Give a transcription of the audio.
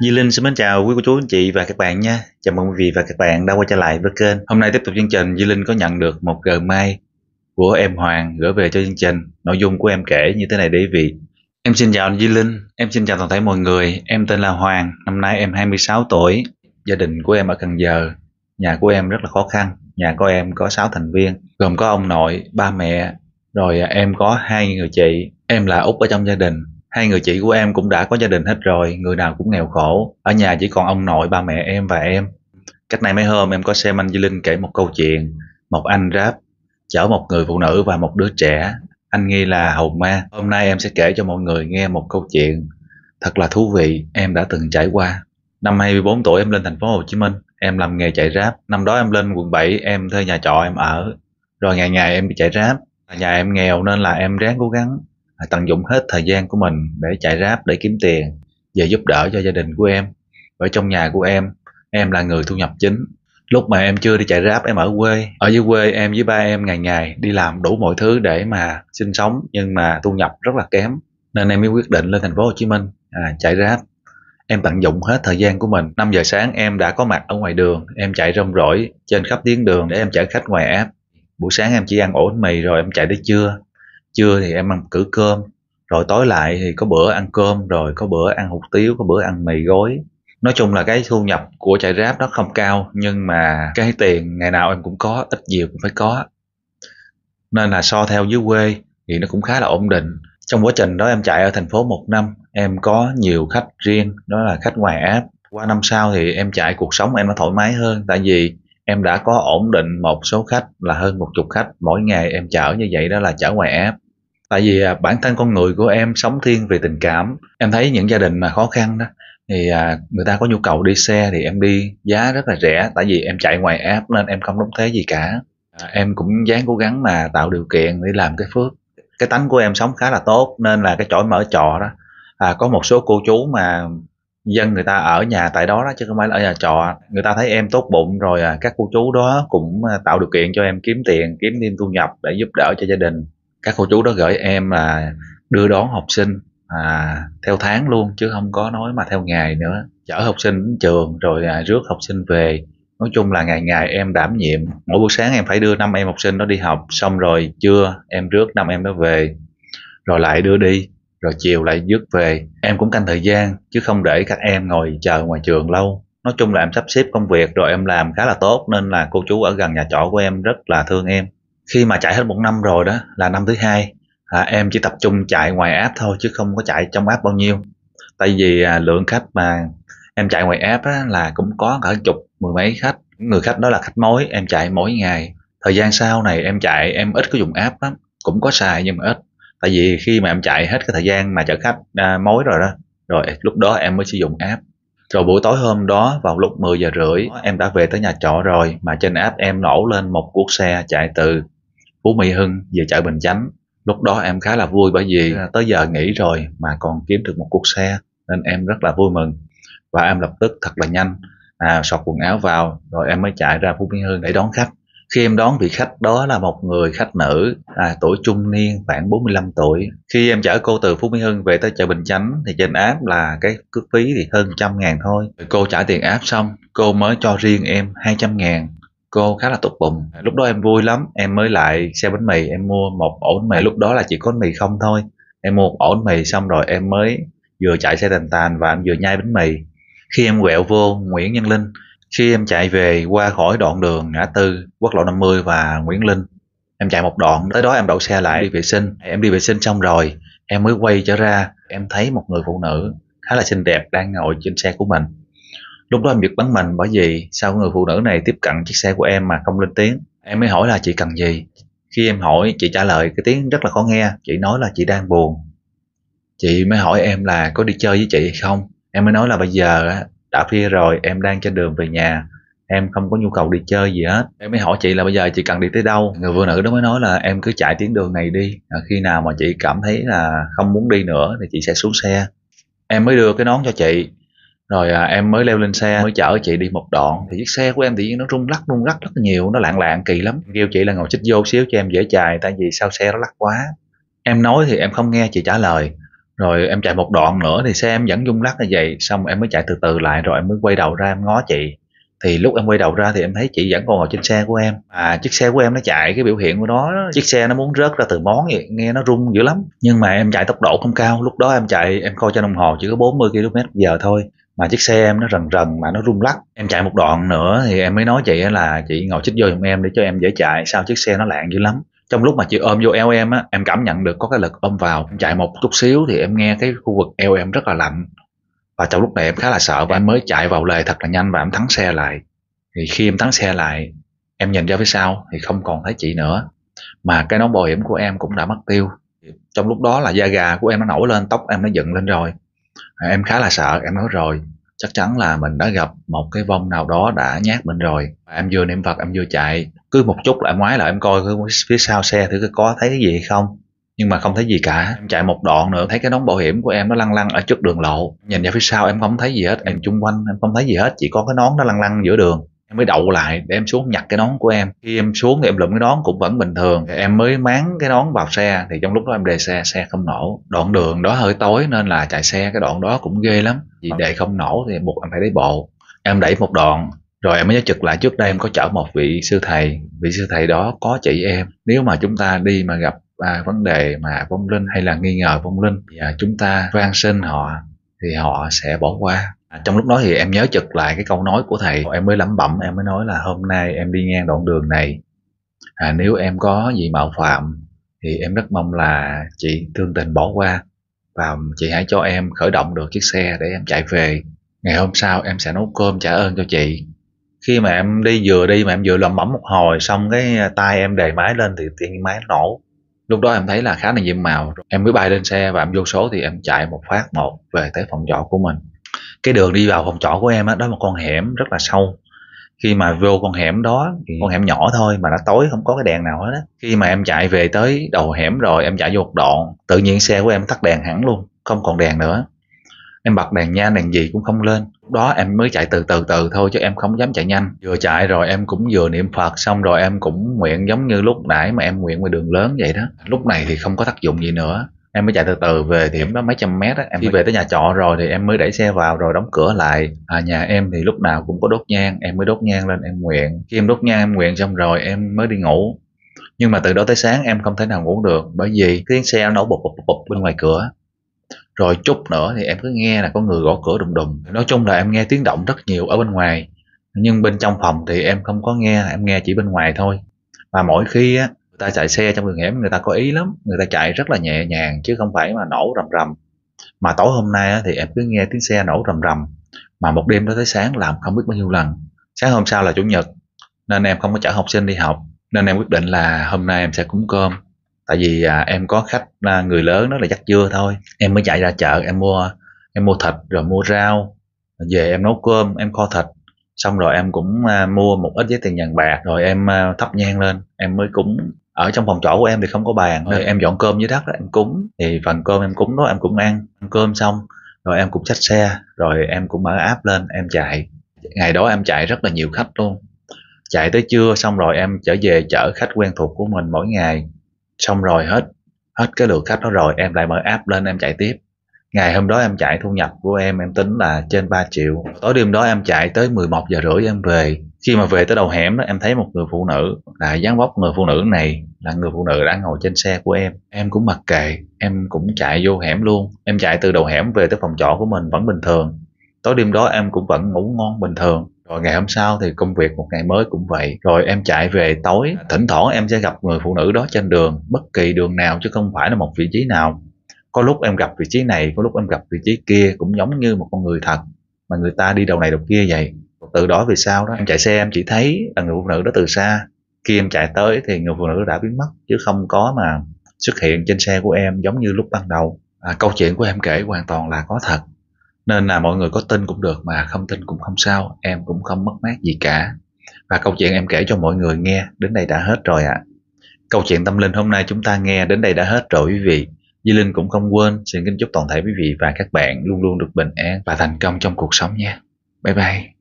Di Linh xin mến chào quý cô chú anh chị và các bạn nha. Chào mừng quý vị và các bạn đã quay trở lại với kênh. Hôm nay tiếp tục chương trình, Di Linh có nhận được một gờ gmail của em Hoàng gửi về cho chương trình. Nội dung của em kể như thế này để vị. Em xin chào anh Di Linh, em xin chào toàn thể mọi người. Em tên là Hoàng, năm nay em 26 tuổi. Gia đình của em ở Cần Giờ. Nhà của em rất là khó khăn. Nhà của em có 6 thành viên, gồm có ông nội, ba mẹ, rồi em có hai người chị. Em là út ở trong gia đình, Hai người chị của em cũng đã có gia đình hết rồi, người nào cũng nghèo khổ. Ở nhà chỉ còn ông nội, ba mẹ em và em. Cách này mấy hôm em có xem anh Di Linh kể một câu chuyện. Một anh rap chở một người phụ nữ và một đứa trẻ. Anh nghi là hồn ma. Hôm nay em sẽ kể cho mọi người nghe một câu chuyện. Thật là thú vị, em đã từng trải qua. Năm 24 tuổi em lên thành phố Hồ Chí Minh, em làm nghề chạy rap. Năm đó em lên quận 7, em thuê nhà trọ em ở. Rồi ngày ngày em bị chạy rap. Nhà em nghèo nên là em ráng cố gắng tận dụng hết thời gian của mình để chạy ráp để kiếm tiền về giúp đỡ cho gia đình của em bởi trong nhà của em em là người thu nhập chính lúc mà em chưa đi chạy ráp em ở quê ở dưới quê em với ba em ngày ngày đi làm đủ mọi thứ để mà sinh sống nhưng mà thu nhập rất là kém nên em mới quyết định lên thành phố Hồ Chí Minh à, chạy ráp em tận dụng hết thời gian của mình 5 giờ sáng em đã có mặt ở ngoài đường em chạy rong rỗi trên khắp tuyến đường để em chở khách ngoài app buổi sáng em chỉ ăn ổ bánh mì rồi em chạy tới trưa trưa thì em ăn cử cơm rồi tối lại thì có bữa ăn cơm rồi có bữa ăn hủ tiếu có bữa ăn mì gói nói chung là cái thu nhập của chạy ráp nó không cao nhưng mà cái tiền ngày nào em cũng có ít nhiều cũng phải có nên là so theo dưới quê thì nó cũng khá là ổn định trong quá trình đó em chạy ở thành phố một năm em có nhiều khách riêng đó là khách ngoài app qua năm sau thì em chạy cuộc sống em nó thoải mái hơn tại vì em đã có ổn định một số khách là hơn một chục khách mỗi ngày em chở như vậy đó là chở ngoài app tại vì à, bản thân con người của em sống thiên về tình cảm em thấy những gia đình mà khó khăn đó thì à, người ta có nhu cầu đi xe thì em đi giá rất là rẻ tại vì em chạy ngoài app nên em không đóng thế gì cả à, em cũng dáng cố gắng mà tạo điều kiện để làm cái phước cái tánh của em sống khá là tốt nên là cái chỗ mở trò đó à, có một số cô chú mà dân người ta ở nhà tại đó đó chứ không phải là ở nhà trọ người ta thấy em tốt bụng rồi à, các cô chú đó cũng tạo điều kiện cho em kiếm tiền kiếm thêm thu nhập để giúp đỡ cho gia đình các cô chú đó gửi em là đưa đón học sinh à, theo tháng luôn chứ không có nói mà theo ngày nữa chở học sinh đến trường rồi à, rước học sinh về nói chung là ngày ngày em đảm nhiệm mỗi buổi sáng em phải đưa năm em học sinh đó đi học xong rồi trưa em rước năm em đó về rồi lại đưa đi rồi chiều lại rước về em cũng canh thời gian chứ không để các em ngồi chờ ngoài trường lâu nói chung là em sắp xếp công việc rồi em làm khá là tốt nên là cô chú ở gần nhà trọ của em rất là thương em khi mà chạy hết một năm rồi đó là năm thứ hai à, em chỉ tập trung chạy ngoài app thôi chứ không có chạy trong app bao nhiêu tại vì à, lượng khách mà em chạy ngoài app á, là cũng có cả chục mười mấy khách người khách đó là khách mối em chạy mỗi ngày thời gian sau này em chạy em ít có dùng app lắm cũng có xài nhưng mà ít tại vì khi mà em chạy hết cái thời gian mà chở khách à, mối rồi đó rồi lúc đó em mới sử dụng app rồi buổi tối hôm đó vào lúc 10 giờ rưỡi em đã về tới nhà trọ rồi mà trên app em nổ lên một cuốc xe chạy từ Phú Mỹ Hưng về chợ Bình Chánh lúc đó em khá là vui bởi vì dạ. tới giờ nghỉ rồi mà còn kiếm được một cuộc xe nên em rất là vui mừng và em lập tức thật là nhanh à, sọt quần áo vào rồi em mới chạy ra Phú Mỹ Hưng để đón khách khi em đón vị khách đó là một người khách nữ à, tuổi trung niên khoảng 45 tuổi khi em chở cô từ Phú Mỹ Hưng về tới chợ Bình Chánh thì trên áp là cái cước phí thì hơn trăm ngàn thôi cô trả tiền áp xong cô mới cho riêng em 200 ngàn cô khá là tốt bụng à. lúc đó em vui lắm em mới lại xe bánh mì em mua một ổ bánh mì lúc đó là chỉ có bánh mì không thôi em mua một ổ bánh mì xong rồi em mới vừa chạy xe tàn tàn và em vừa nhai bánh mì khi em quẹo vô Nguyễn Nhân Linh khi em chạy về qua khỏi đoạn đường ngã tư quốc lộ 50 và Nguyễn Linh em chạy một đoạn tới đó em đậu xe lại đi vệ sinh em đi vệ sinh xong rồi em mới quay trở ra em thấy một người phụ nữ khá là xinh đẹp đang ngồi trên xe của mình Lúc đó em giật bắn mình bởi vì sao người phụ nữ này tiếp cận chiếc xe của em mà không lên tiếng. Em mới hỏi là chị cần gì. Khi em hỏi, chị trả lời cái tiếng rất là khó nghe. Chị nói là chị đang buồn. Chị mới hỏi em là có đi chơi với chị hay không. Em mới nói là bây giờ đã khuya rồi, em đang trên đường về nhà. Em không có nhu cầu đi chơi gì hết Em mới hỏi chị là bây giờ chị cần đi tới đâu Người phụ nữ đó mới nói là em cứ chạy tiếng đường này đi Khi nào mà chị cảm thấy là không muốn đi nữa Thì chị sẽ xuống xe Em mới đưa cái nón cho chị rồi à, em mới leo lên xe mới chở chị đi một đoạn thì chiếc xe của em tự nhiên nó rung lắc rung lắc rất nhiều nó lạng lạng kỳ lắm kêu chị là ngồi chích vô xíu cho em dễ chài tại vì sao xe nó lắc quá em nói thì em không nghe chị trả lời rồi em chạy một đoạn nữa thì xe em vẫn rung lắc như vậy xong em mới chạy từ từ lại rồi em mới quay đầu ra em ngó chị thì lúc em quay đầu ra thì em thấy chị vẫn còn ngồi trên xe của em à chiếc xe của em nó chạy cái biểu hiện của nó chiếc xe nó muốn rớt ra từ món vậy nghe nó rung dữ lắm nhưng mà em chạy tốc độ không cao lúc đó em chạy em coi trên đồng hồ chỉ có 40 km giờ thôi mà chiếc xe em nó rần rần mà nó rung lắc em chạy một đoạn nữa thì em mới nói chị là chị ngồi chích vô giùm em để cho em dễ chạy sao chiếc xe nó lạng dữ lắm trong lúc mà chị ôm vô eo em á em cảm nhận được có cái lực ôm vào em chạy một chút xíu thì em nghe cái khu vực eo em rất là lạnh và trong lúc này em khá là sợ và em mới chạy vào lề thật là nhanh và em thắng xe lại thì khi em thắng xe lại em nhìn ra phía sau thì không còn thấy chị nữa mà cái nón bảo hiểm của em cũng đã mất tiêu trong lúc đó là da gà của em nó nổi lên tóc em nó dựng lên rồi À, em khá là sợ em nói rồi chắc chắn là mình đã gặp một cái vong nào đó đã nhát mình rồi em vừa niệm phật em vừa chạy cứ một chút lại ngoái lại em coi cứ phía sau xe thử có thấy cái gì hay không nhưng mà không thấy gì cả em chạy một đoạn nữa thấy cái nón bảo hiểm của em nó lăn lăn ở trước đường lộ nhìn ra phía sau em không thấy gì hết em chung quanh em không thấy gì hết chỉ có cái nón nó lăn lăn giữa đường em mới đậu lại để em xuống nhặt cái nón của em khi em xuống thì em lượm cái nón cũng vẫn bình thường em mới máng cái nón vào xe thì trong lúc đó em đề xe xe không nổ đoạn đường đó hơi tối nên là chạy xe cái đoạn đó cũng ghê lắm vì ờ. đề không nổ thì em buộc em phải đi bộ em đẩy một đoạn rồi em mới nhớ chực lại trước đây em có chở một vị sư thầy vị sư thầy đó có chỉ em nếu mà chúng ta đi mà gặp à, vấn đề mà vong linh hay là nghi ngờ vong linh thì à, chúng ta van xin họ thì họ sẽ bỏ qua à, trong lúc đó thì em nhớ chực lại cái câu nói của thầy em mới lẩm bẩm em mới nói là hôm nay em đi ngang đoạn đường này à, nếu em có gì mạo phạm thì em rất mong là chị thương tình bỏ qua và chị hãy cho em khởi động được chiếc xe để em chạy về ngày hôm sau em sẽ nấu cơm trả ơn cho chị khi mà em đi vừa đi mà em vừa lẩm bẩm một hồi xong cái tay em đề máy lên thì tiếng máy nó nổ lúc đó em thấy là khá là nhiệm màu em mới bay lên xe và em vô số thì em chạy một phát một về tới phòng trọ của mình cái đường đi vào phòng trọ của em á đó, đó là một con hẻm rất là sâu khi mà vô con hẻm đó con hẻm nhỏ thôi mà nó tối không có cái đèn nào hết á khi mà em chạy về tới đầu hẻm rồi em chạy vô một đoạn tự nhiên xe của em tắt đèn hẳn luôn không còn đèn nữa em bật đèn nha đèn gì cũng không lên đó em mới chạy từ từ từ thôi chứ em không dám chạy nhanh vừa chạy rồi em cũng vừa niệm phật xong rồi em cũng nguyện giống như lúc nãy mà em nguyện ngoài đường lớn vậy đó lúc này thì không có tác dụng gì nữa em mới chạy từ từ về thì em đó mấy trăm mét á em đi về tới nhà trọ rồi thì em mới đẩy xe vào rồi đóng cửa lại à, nhà em thì lúc nào cũng có đốt nhang em mới đốt nhang lên em nguyện khi em đốt nhang em nguyện xong rồi em mới đi ngủ nhưng mà từ đó tới sáng em không thể nào ngủ được bởi vì tiếng xe nó nổ bụp bụp bụp bên ngoài cửa rồi chút nữa thì em cứ nghe là có người gõ cửa đùng đùng nói chung là em nghe tiếng động rất nhiều ở bên ngoài nhưng bên trong phòng thì em không có nghe em nghe chỉ bên ngoài thôi và mỗi khi á người ta chạy xe trong đường hẻm người ta có ý lắm người ta chạy rất là nhẹ nhàng chứ không phải mà nổ rầm rầm mà tối hôm nay thì em cứ nghe tiếng xe nổ rầm rầm mà một đêm đó tới sáng làm không biết bao nhiêu lần sáng hôm sau là chủ nhật nên em không có chở học sinh đi học nên em quyết định là hôm nay em sẽ cúng cơm tại vì à, em có khách à, người lớn đó là dắt dưa thôi em mới chạy ra chợ em mua em mua thịt rồi mua rau về em nấu cơm em kho thịt xong rồi em cũng à, mua một ít với tiền vàng bạc rồi em à, thắp nhang lên em mới cúng ở trong phòng trọ của em thì không có bàn nên ờ. em dọn cơm dưới đất đó, em cúng thì phần cơm em cúng đó em cũng ăn ăn cơm xong rồi em cũng xách xe rồi em cũng mở áp lên em chạy ngày đó em chạy rất là nhiều khách luôn chạy tới trưa xong rồi em trở về chở khách quen thuộc của mình mỗi ngày xong rồi hết hết cái lượt khách đó rồi em lại mở app lên em chạy tiếp ngày hôm đó em chạy thu nhập của em em tính là trên 3 triệu tối đêm đó em chạy tới 11 giờ rưỡi em về khi mà về tới đầu hẻm đó em thấy một người phụ nữ là dáng vóc người phụ nữ này là người phụ nữ đang ngồi trên xe của em em cũng mặc kệ em cũng chạy vô hẻm luôn em chạy từ đầu hẻm về tới phòng trọ của mình vẫn bình thường tối đêm đó em cũng vẫn ngủ ngon bình thường rồi ngày hôm sau thì công việc một ngày mới cũng vậy rồi em chạy về tối thỉnh thoảng em sẽ gặp người phụ nữ đó trên đường bất kỳ đường nào chứ không phải là một vị trí nào có lúc em gặp vị trí này có lúc em gặp vị trí kia cũng giống như một con người thật mà người ta đi đầu này đầu kia vậy từ đó về sau đó em chạy xe em chỉ thấy là người phụ nữ đó từ xa khi em chạy tới thì người phụ nữ đã biến mất chứ không có mà xuất hiện trên xe của em giống như lúc ban đầu à, câu chuyện của em kể hoàn toàn là có thật nên là mọi người có tin cũng được mà không tin cũng không sao em cũng không mất mát gì cả và câu chuyện em kể cho mọi người nghe đến đây đã hết rồi ạ à. câu chuyện tâm linh hôm nay chúng ta nghe đến đây đã hết rồi quý vị Di Linh cũng không quên xin kính chúc toàn thể quý vị và các bạn luôn luôn được bình an và thành công trong cuộc sống nha. Bye bye.